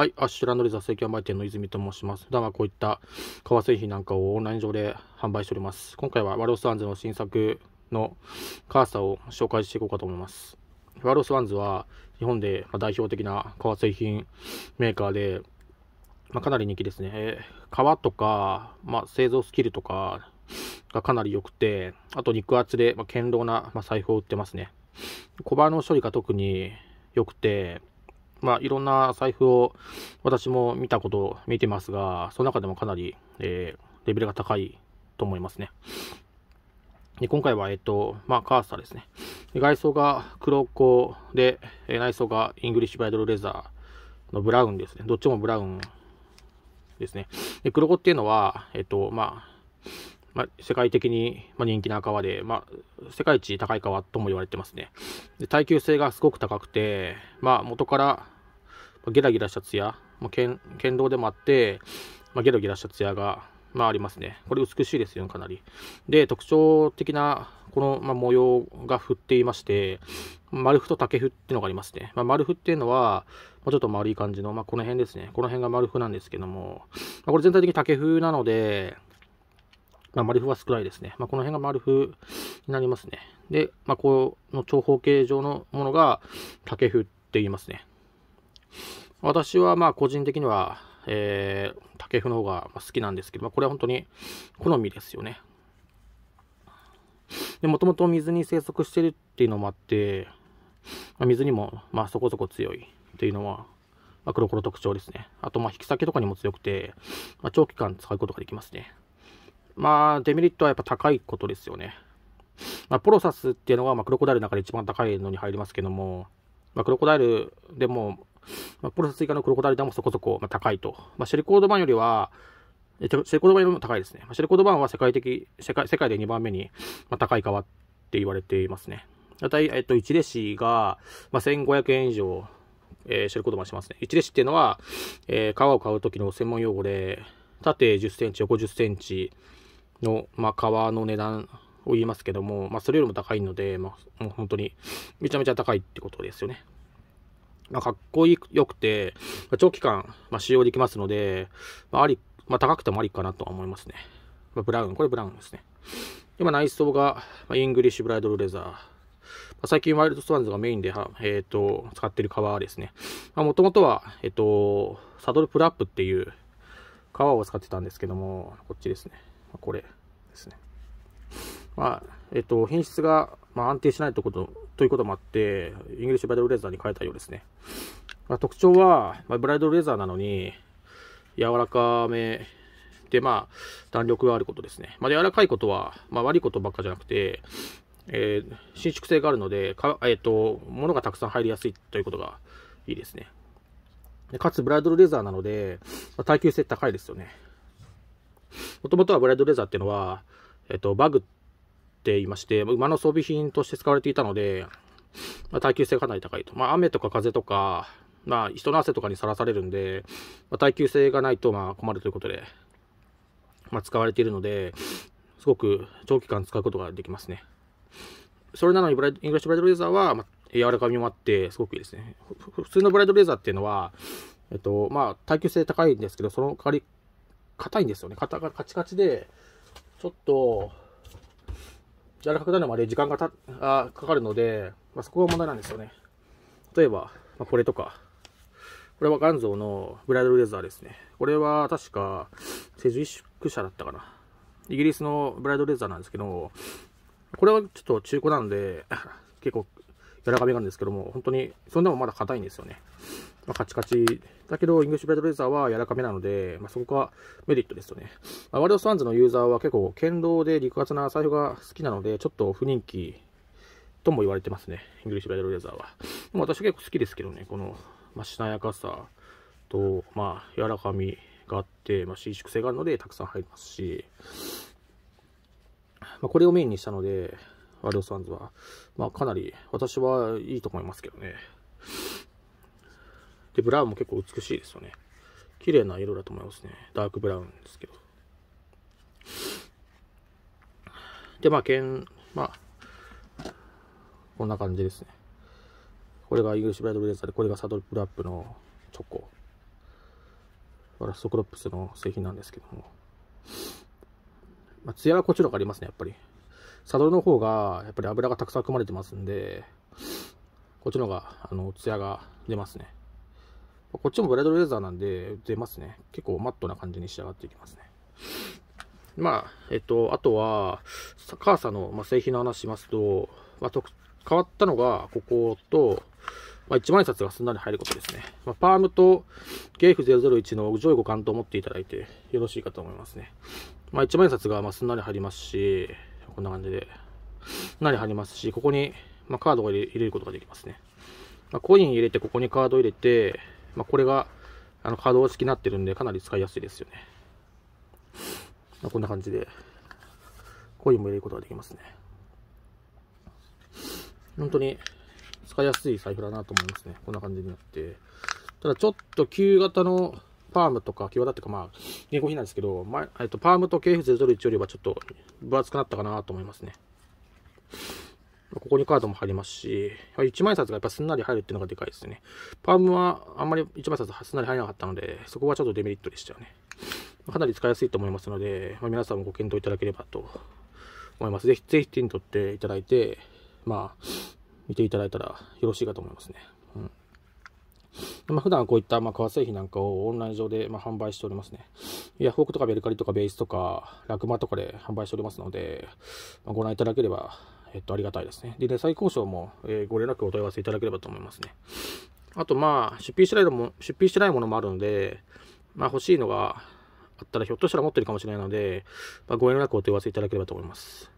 はい、アッあしらリザ座席販売店の泉と申します。普段はこういった革製品なんかをオンライン上で販売しております。今回はワロスワンズの新作のカーサを紹介していこうかと思います。ワロスワンズは日本で代表的な革製品メーカーで、まあ、かなり人気ですね。革とか、まあ、製造スキルとかがかなり良くて、あと肉厚で、まあ、堅牢な、ま財布を売ってますね。小刃の処理が特に良くて、まあ、いろんな財布を私も見たこと、見てますが、その中でもかなり、えー、レベルが高いと思いますね。で今回は、えっと、まあ、カースターですね。外装が黒子で、え内装がイングリッシュバイドルレザーのブラウンですね。どっちもブラウンですね。で黒子っていうのは、えっと、まあ、まあ、世界的に人気な川で、まあ、世界一高い川とも言われてますね。で耐久性がすごく高くて、まあ、元からゲラゲラしたツヤ、まあ、道でもあって、まあ、ゲラゲラしたツヤが、まあ、ありますね。これ美しいですよ、ね、かなり。で、特徴的なこの、まあ、模様が振っていまして、丸布と竹布っていうのがありますね。まあ、丸布っていうのは、まちょっと丸い感じの、まあ、この辺ですね。この辺が丸布なんですけども、まあ、これ全体的に竹布なので、まあ、丸歩は少ないですね。まあ、この辺が丸歩になりますね。で、まあ、この長方形状のものが竹歩って言いますね。私はまあ個人的には、えー、竹譜の方が好きなんですけど、まあ、これは本当に好みですよね。で、もともと水に生息してるっていうのもあって、まあ、水にもまあそこそこ強いっていうのは、まあ、黒子特徴ですね。あと、まあ、引き裂けとかにも強くて、まあ、長期間使うことができますね。まあ、デメリットはやっぱ高いことですよね。まあ、ポロサスっていうのは、まあ、クロコダイルの中で一番高いのに入りますけども、まあ、クロコダイルでも、まあ、ポロサス以下のクロコダイルでもそこそこ、まあ、高いと。まあ、シェリコード版よりは、シェリコード版よりも高いですね。まあ、シェリコード版は世界的、世界世界で2番目に、まあ、高い川って言われていますね。だいたい、えっと、1レシが、まあ、1500円以上、えー、シェルコード版しますね。1レシっていうのは、えー、皮を買う時の専門用語で、縦10センチ、横10センチ、の、まあ、革の値段を言いますけども、まあ、それよりも高いので、まあ、もう本当にめちゃめちゃ高いってことですよね。まあ、かっこよくて、まあ、長期間、まあ、使用できますので、まあ、あり、まあ、高くてもありかなとは思いますね。まあ、ブラウン、これブラウンですね。今、内装が、まあ、イングリッシュブライドルレザー。まあ、最近、ワイルドストワンズがメインでは、えっ、ー、と、使ってる革ですね。もともとは、えっ、ー、と、サドルプラップっていう革を使ってたんですけども、こっちですね。これですね。まあ、えっと、品質が、まあ、安定しないとことということもあって、イングリッシュブライドルレザーに変えたようですね。まあ、特徴は、まあ、ブライドルレザーなのに、柔らかめで、まあ、弾力があることですね。まあ、柔らかいことは、まあ、悪いことばっかじゃなくて、えー、伸縮性があるので、かえっ、と、物がたくさん入りやすいということがいいですね。でかつ、ブライドルレザーなので、まあ、耐久性高いですよね。もともとはブライドレザーっていうのは、えっと、バグって言いまして、馬の装備品として使われていたので、まあ、耐久性がかなり高いと。まあ、雨とか風とか、まあ、人の汗とかにさらされるんで、まあ、耐久性がないとまあ困るということで、まあ、使われているので、すごく長期間使うことができますね。それなのにブレ、イド、イングリッシュブライドレーザーは、まあ、柔らかみもあって、すごくいいですね。普通のブライドレーザーっていうのは、えっと、まあ、耐久性高いんですけど、その代わり硬いんですよね。型がカチカチで、ちょっと、柔らかくなるまで時間がたあかかるので、まあ、そこが問題なんですよね。例えば、まあ、これとか、これは元祖のブライドルレザーですね。これは確か、セズイシク社だったかな。イギリスのブライドレザーなんですけど、これはちょっと中古なんで、結構柔らかめなんですけども、本当に、そんでもまだ硬いんですよね。まあ、カチカチ。だけど、イングリッシュベイドレザーは柔らかめなので、まあ、そこがメリットですよね。まあ、ワイドスワンズのユーザーは結構、剣道で陸厚な財布が好きなので、ちょっと不人気とも言われてますね。イングリッシュベイドレザーは。でも私結構好きですけどね、この、まあ、しなやかさと、まあ、柔らかみがあって、まあ、伸縮性があるので、たくさん入りますし、まあ、これをメインにしたので、ワイドスワンズは、まあ、かなり私はいいと思いますけどね。で、ブラウンも結構美しいですよね。綺麗な色だと思いますね。ダークブラウンですけど。で、まあ、剣、まあ、こんな感じですね。これがイグシブライドブレザーで、これがサドルプラップのチョコ。ラストクロップスの製品なんですけども。まあ、艶はこっちの方がありますね、やっぱり。サドルの方が、やっぱり油がたくさん含まれてますんで、こっちの方が、あの、艶が出ますね。こっちもブライドレーザーなんで出ますね。結構マットな感じに仕上がっていきますね。まあ、えっと、あとは、カーサの、まあ、製品の話しますと、まあ、変わったのが、ここと、まあ、一万円札がすんなり入ることですね。まあ、パームとゲーフ001の上位互換と思っていただいてよろしいかと思いますね。まあ、一万円札がまあすんなり入りますし、こんな感じで、なり入りますし、ここにまカードを入れることができますね。まコイン入れて、ここにカード入れて、まあ、これがあの可動式になってるんで、かなり使いやすいですよね。まあ、こんな感じで、コインも入れることができますね。本当に使いやすい財布だなと思いますね。こんな感じになって。ただちょっと旧型のパームとか、際立ってかまあ、原行品なんですけど、前えっと、パームと KF001 よりはちょっと分厚くなったかなと思いますね。ここにカードも入りますし、1枚札がやっぱすんなり入るっていうのがでかいですね。パームはあんまり1枚札すんなり入らなかったので、そこはちょっとデメリットでしたよね。かなり使いやすいと思いますので、まあ、皆さんもご検討いただければと思います。ぜひ、ぜひ手に取っていただいて、まあ、見ていただいたらよろしいかと思いますね。うんまあ、普段こういったまあ革製品なんかをオンライン上でまあ販売しておりますね。ヤフオクとかメルカリとかベースとかラクマとかで販売しておりますので、まあ、ご覧いただければえっと、ありがたいですね。で、ね、再交渉も、えー、ご連絡お問い合わせいただければと思いますね。あと、まあ、出品してないのも、出品してないものもあるので、まあ、欲しいのがあったら、ひょっとしたら持ってるかもしれないので、まあ、ご連絡お問い合わせいただければと思います。